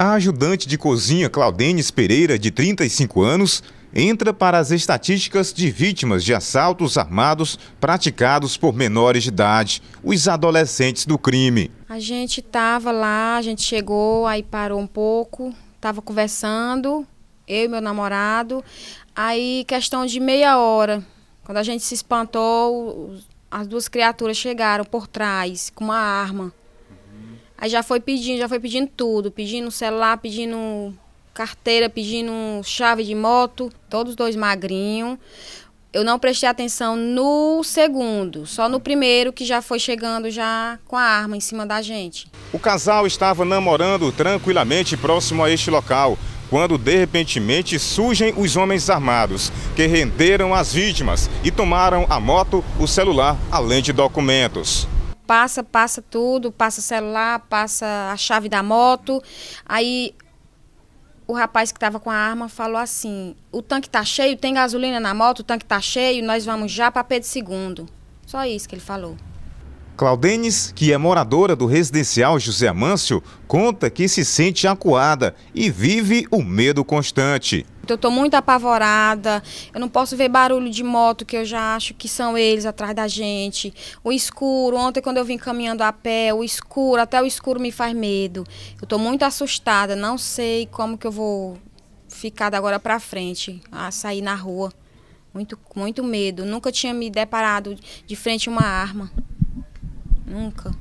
A ajudante de cozinha Claudenes Pereira, de 35 anos, entra para as estatísticas de vítimas de assaltos armados praticados por menores de idade, os adolescentes do crime. A gente estava lá, a gente chegou, aí parou um pouco, estava conversando, eu e meu namorado. Aí, questão de meia hora, quando a gente se espantou, as duas criaturas chegaram por trás com uma arma. Aí já foi pedindo, já foi pedindo tudo, pedindo celular, pedindo carteira, pedindo chave de moto, todos dois magrinhos. Eu não prestei atenção no segundo, só no primeiro que já foi chegando já com a arma em cima da gente. O casal estava namorando tranquilamente próximo a este local, quando de repente surgem os homens armados, que renderam as vítimas e tomaram a moto, o celular, além de documentos passa, passa tudo, passa celular, passa a chave da moto. Aí o rapaz que estava com a arma falou assim: "O tanque tá cheio, tem gasolina na moto, o tanque tá cheio, nós vamos já para Pedro II". Só isso que ele falou. Claudenes, que é moradora do residencial José Amâncio, conta que se sente acuada e vive o medo constante. Eu estou muito apavorada, eu não posso ver barulho de moto que eu já acho que são eles atrás da gente. O escuro, ontem quando eu vim caminhando a pé, o escuro, até o escuro me faz medo. Eu estou muito assustada, não sei como que eu vou ficar da agora para frente, a sair na rua. Muito, muito medo, nunca tinha me deparado de frente a uma arma. Nunca.